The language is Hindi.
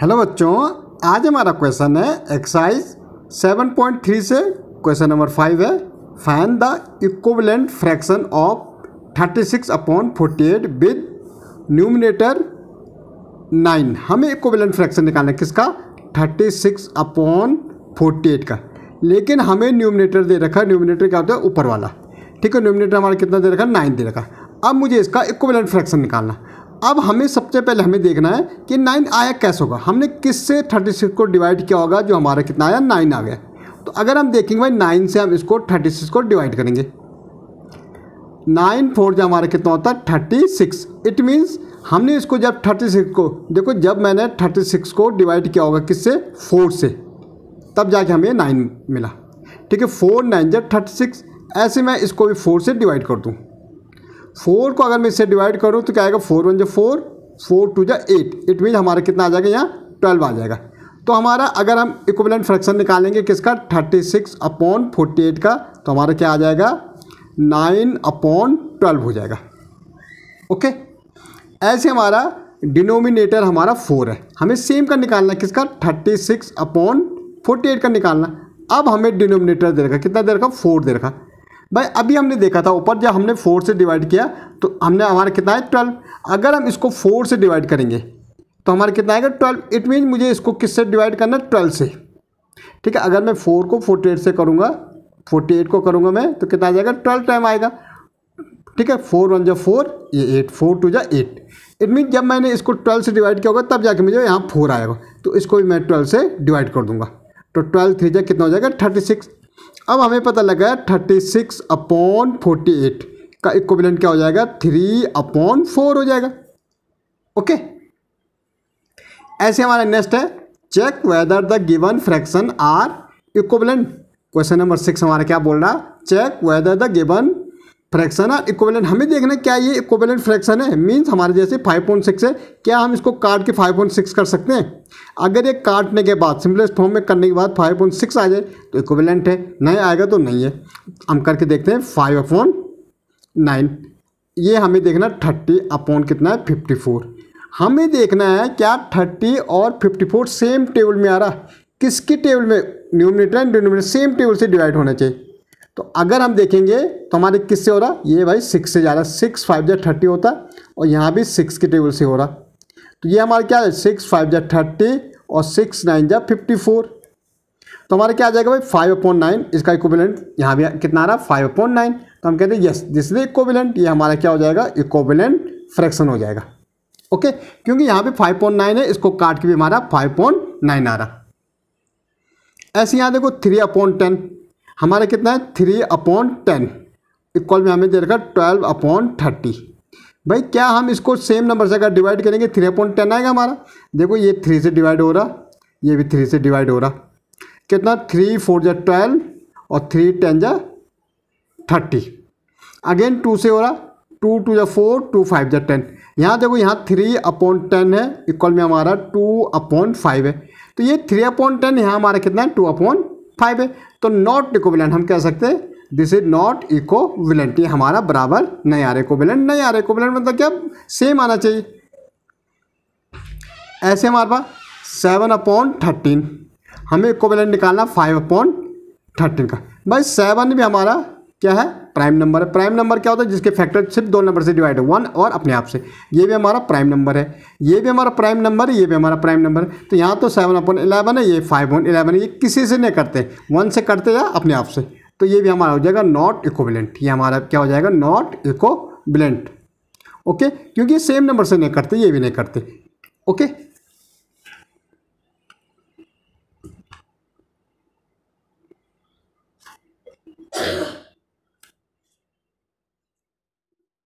हेलो बच्चों आज हमारा क्वेश्चन है एक्साइज सेवन पॉइंट थ्री से क्वेश्चन नंबर फाइव है find the equivalent fraction of thirty six upon forty eight with numerator nine हमें इक्वलेंट फ्रैक्शन निकालना है किसका thirty six upon forty eight का लेकिन हमें न्यूमिनेटर दे रखा है न्यूमिनेटर क्या होता है ऊपर वाला ठीक है न्यूमिनेटर हमारा कितना दे रखा है नाइन दे रखा अब मुझे इसका इक्वलेंट फ्रैक्शन निकालना अब हमें सबसे पहले हमें देखना है कि नाइन आया कैसे होगा हमने किस से थर्टी सिक्स को डिवाइड किया होगा जो हमारा कितना आया नाइन आ गया तो अगर हम देखेंगे भाई नाइन से हम इसको थर्टी सिक्स को डिवाइड करेंगे नाइन फोर जो हमारा कितना होता है थर्टी सिक्स इट मीन्स हमने इसको जब थर्टी सिक्स को देखो जब मैंने थर्टी सिक्स को डिवाइड किया होगा किससे फोर से तब जाके हमें नाइन मिला ठीक है फोर नाइन जब थर्टी सिक्स ऐसे मैं इसको भी फोर से डिवाइड कर दूँ फोर को अगर मैं इससे डिवाइड करूँ तो क्या आएगा फोर वन जो फोर फोर टू जो एट इट मीन हमारा कितना आ जाएगा यहाँ ट्वेल्व आ जाएगा तो हमारा अगर हम इक्वलेंट फ्रैक्शन निकालेंगे किसका thirty six upon forty eight का तो हमारा क्या आ जाएगा नाइन अपॉन ट्वेल्व हो जाएगा ओके ऐसे हमारा डिनोमिनेटर हमारा फोर है हमें सेम का निकालना है किसका thirty six upon forty eight का निकालना अब हमें डिनोमिनेटर दे रखा कितना दे रखा फोर दे रखा भाई अभी हमने देखा था ऊपर जब हमने फोर से डिवाइड किया तो हमने हमारा कितना है ट्वेल्व अगर हम इसको फोर से डिवाइड करेंगे तो हमारा कितना आएगा ट्वेल्व इट मीन मुझे इसको किससे डिवाइड करना है ट्वेल्व से ठीक है अगर मैं फोर को फोर्टी एट से करूँगा फोर्टी एट को करूँगा मैं तो कितना आ जाएगा ट्वेल्व टाइम आएगा ठीक है फोर वन जो फोर ये एट फोर टू जा एट इट मीन जब मैंने इसको ट्वेल्व से डिवाइड किया होगा तब जाके मुझे यहाँ फोर आएगा तो इसको भी मैं ट्वेल्व से डिवाइड कर दूंगा तो ट्वेल्व थ्री जा कितना हो जाएगा थर्टी सिक्स अब हमें पता लगा thirty six upon forty eight का इक्विवेलेंट क्या हो जाएगा थ्री अपॉन फोर हो जाएगा ओके ऐसे हमारा नेक्स्ट है check whether the given fraction are equivalent question number six हमारा क्या बोल रहा check whether the given fraction है इक्वेलेंट हमें देखना है क्या ये इक्वेलेंट फ्रैक्शन है मींस हमारे जैसे 5.6 है क्या हम इसको काट के 5.6 कर सकते हैं अगर ये काटने के बाद सिंपलेस्ट फॉर्म में करने के बाद 5.6 आ जाए तो इक्वेलेंट है नहीं आएगा तो नहीं है हम करके देखते हैं फाइव अपॉन नाइन ये हमें देखना थर्टी अपॉन कितना है फिफ्टी फोर हमें देखना है क्या थर्टी और फिफ्टी फोर सेम टेबल में आ रहा किसके टेबल में numerator and denominator same table से डिवाइड होना चाहिए तो अगर हम देखेंगे तो हमारे किससे हो रहा ये भाई सिक्स से जा रहा है सिक्स फाइव जै थर्टी होता और यहाँ भी सिक्स के टेबल से हो रहा तो ये हमारा क्या है सिक्स फाइव जै थर्टी और सिक्स नाइन जै फिफ्टी फोर तो हमारा क्या आ जाएगा भाई फाइव अपॉइंट नाइन इसका इक्विवेलेंट यहाँ भी कितना आ रहा है फाइव अपॉइंट नाइन तो हम कहते हैं यस दिस इज इक्विवेलेंट ये हमारा क्या हो जाएगा इक्विवेलेंट फ्रैक्शन हो जाएगा ओके क्योंकि यहाँ पे फाइव पॉइंट नाइन है इसको काट के भी हमारा फाइव पॉइंट नाइन आ रहा ऐसे यहाँ देखो थ्री अपॉइंट टेन हमारा कितना है थ्री अपॉन टेन इक्वल में हमें दे रखा ट्वेल्व अपॉन थर्टी भाई क्या हम इसको सेम नंबर से अगर डिवाइड करेंगे थ्री अपॉन टेन आएगा हमारा देखो ये थ्री से डिवाइड हो रहा ये भी थ्री से डिवाइड हो रहा कितना थ्री फोर जा ट्वेल्व और थ्री टेन जा थर्टी अगेन टू से हो रहा टू टू या फोर टू फाइव या टेन यहाँ देखो यहाँ थ्री अपॉन टेन है इक्वल में हमारा टू अपॉन फाइव है तो ये थ्री अपॉन टेन यहाँ हमारा कितना है टू अपॉन फाइव है तो नॉट इकोविलेंट हम कह सकते हैं दिस इज नॉट इकोविलेंट ये हमारा बराबर नहीं आ रहा इकोविलेंट नहीं आ रहा इकोविलेंट मतलब क्या सेम आना चाहिए ऐसे हमारे पास सेवन अपॉन थर्टीन हमें इकोविलेंट निकालना फाइव अपॉन थर्टीन का भाई सेवन भी हमारा क्या है प्राइम नंबर है प्राइम नंबर क्या होता है जिसके फैक्टर सिर्फ दो नंबर से डिवाइड है वन और अपने आप से ये भी हमारा प्राइम नंबर है ये भी हमारा प्राइम नंबर है ये भी हमारा प्राइम नंबर है तो यहाँ तो सेवन अपन इलेवन है ये फाइव वन इलेवन है ये किसी से नहीं करते वन से करते या अपने आप से तो ये भी हमारा हो जाएगा नॉट इकोविलेंट ये हमारा क्या हो जाएगा नॉट इकोविलेंट ओके क्योंकि सेम नंबर से नहीं करते ये भी नहीं करते ओके